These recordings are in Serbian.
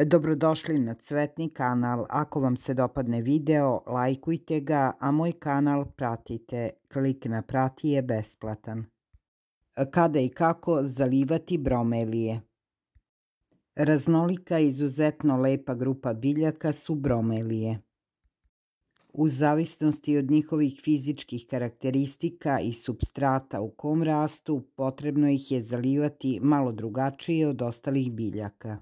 Dobrodošli na Cvetni kanal. Ako vam se dopadne video, lajkujte ga, a moj kanal pratite. Klik na prati je besplatan. Kada i kako zalivati bromelije? Raznolika i izuzetno lepa grupa biljaka su bromelije. U zavisnosti od njihovih fizičkih karakteristika i substrata u kom rastu, potrebno ih je zalivati malo drugačije od ostalih biljaka.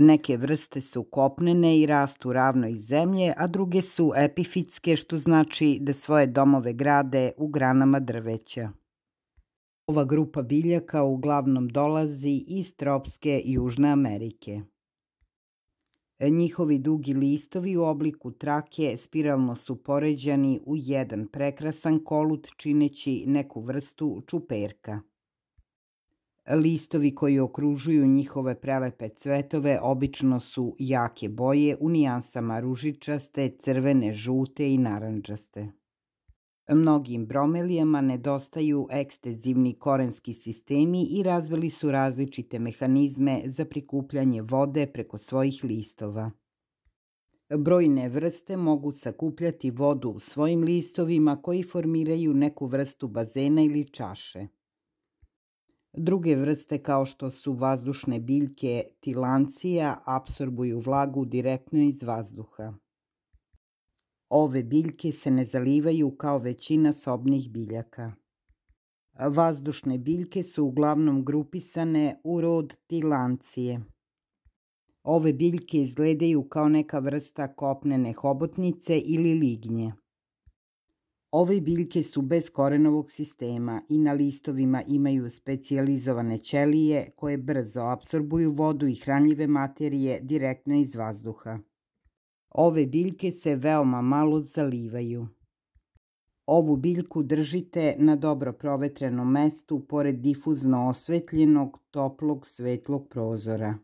Neke vrste su kopnene i rastu ravno iz zemlje, a druge su epifitske, što znači da svoje domove grade u granama drveća. Ova grupa biljaka uglavnom dolazi iz tropske Južne Amerike. Njihovi dugi listovi u obliku trake spiralno su poređani u jedan prekrasan kolut čineći neku vrstu čuperka. Listovi koji okružuju njihove prelepe cvetove obično su jake boje u nijansama ružičaste, crvene, žute i naranđaste. Mnogim bromelijama nedostaju ekstenzivni korenski sistemi i razvili su različite mehanizme za prikupljanje vode preko svojih listova. Brojne vrste mogu sakupljati vodu u svojim listovima koji formiraju neku vrstu bazena ili čaše. Druge vrste kao što su vazdušne biljke tilancija apsorbuju vlagu direktno iz vazduha. Ove biljke se ne zalivaju kao većina sobnih biljaka. Vazdušne biljke su uglavnom grupisane u rod tilancije. Ove biljke izgledaju kao neka vrsta kopnene hobotnice ili lignje. Ove biljke su bez korenovog sistema i na listovima imaju specijalizovane ćelije koje brzo apsorbuju vodu i hranljive materije direktno iz vazduha. Ove biljke se veoma malo zalivaju. Ovu biljku držite na dobro provetrenom mestu pored difuzno osvetljenog, toplog, svetlog prozora.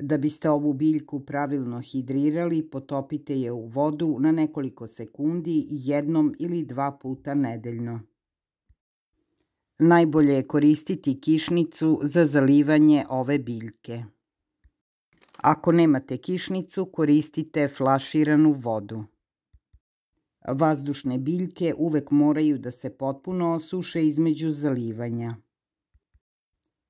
Da biste ovu biljku pravilno hidrirali, potopite je u vodu na nekoliko sekundi jednom ili dva puta nedeljno. Najbolje je koristiti kišnicu za zalivanje ove biljke. Ako nemate kišnicu, koristite flaširanu vodu. Vazdušne biljke uvek moraju da se potpuno osuše između zalivanja.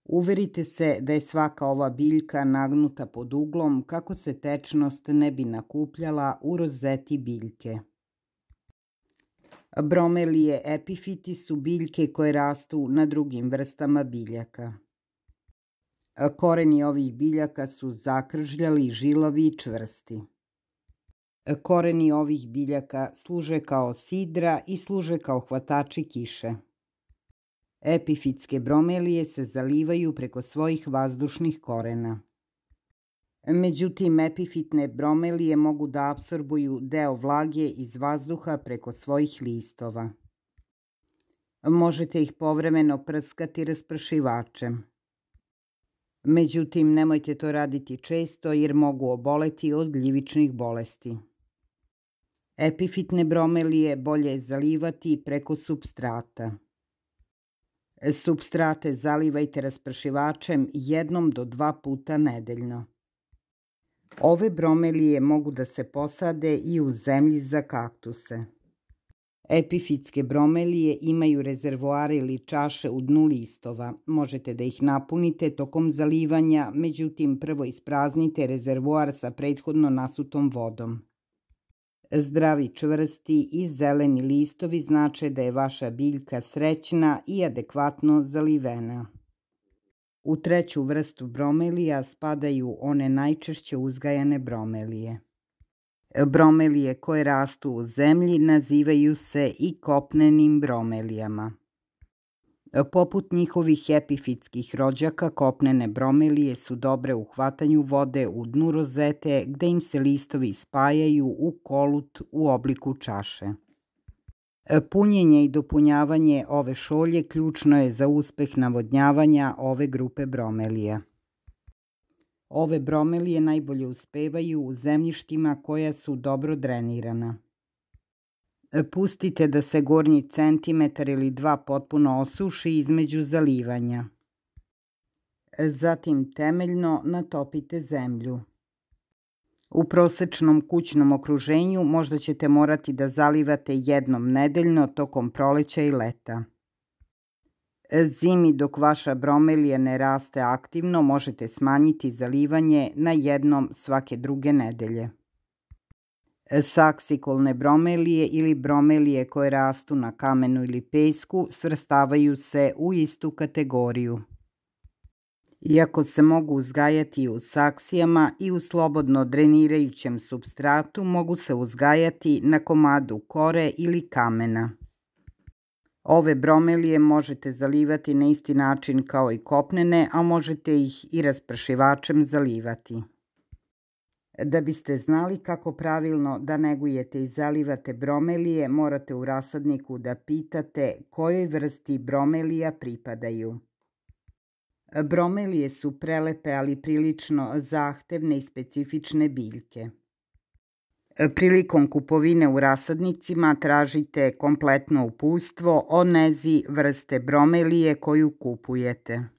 Uverite se da je svaka ova biljka nagnuta pod uglom kako se tečnost ne bi nakupljala u rozeti biljke. Bromelije epifiti su biljke koje rastu na drugim vrstama biljaka. Koreni ovih biljaka su zakržljali, žilavi i čvrsti. Koreni ovih biljaka služe kao sidra i služe kao hvatači kiše. Epifitske bromelije se zalivaju preko svojih vazdušnih korena. Međutim, epifitne bromelije mogu da absorbuju deo vlage iz vazduha preko svojih listova. Možete ih povremeno prskati raspršivačem. Međutim, nemojte to raditi često jer mogu oboleti od gljivičnih bolesti. Epifitne bromelije bolje je zalivati preko substrata. Substrate zalivajte raspršivačem jednom do dva puta nedeljno. Ove bromelije mogu da se posade i u zemlji za kaktuse. Epifitske bromelije imaju rezervoare ili čaše u dnu listova. Možete da ih napunite tokom zalivanja, međutim prvo ispraznite rezervoar sa prethodno nasutom vodom. Zdravi, čvrsti i zeleni listovi znače da je vaša biljka srećna i adekvatno zalivena. U treću vrstu bromelija spadaju one najčešće uzgajane bromelije. Bromelije koje rastu u zemlji nazivaju se i kopnenim bromelijama. Poput njihovih epifitskih rođaka, kopnene bromelije su dobre u hvatanju vode u dnu rozete, gde im se listovi spajaju u kolut u obliku čaše. Punjenje i dopunjavanje ove šolje ključno je za uspeh navodnjavanja ove grupe bromelija. Ove bromelije najbolje uspevaju u zemljištima koja su dobro drenirana. E, pustite da se gornji centimetar ili dva potpuno osuši između zalivanja. E, zatim temeljno natopite zemlju. U prosečnom kućnom okruženju možda ćete morati da zalivate jednom nedeljno tokom proleća i leta. E, zimi dok vaša bromelija ne raste aktivno možete smanjiti zalivanje na jednom svake druge nedelje. Saksikolne bromelije ili bromelije koje rastu na kamenu ili pesku svrstavaju se u istu kategoriju. Iako se mogu uzgajati u saksijama i u slobodno drenirajućem substratu, mogu se uzgajati na komadu kore ili kamena. Ove bromelije možete zalivati na isti način kao i kopnene, a možete ih i raspršivačem zalivati. Da biste znali kako pravilno da negujete i zalivate bromelije, morate u rasadniku da pitate kojoj vrsti bromelija pripadaju. Bromelije su prelepe, ali prilično zahtevne i specifične biljke. Prilikom kupovine u rasadnicima tražite kompletno upustvo o nezi vrste bromelije koju kupujete.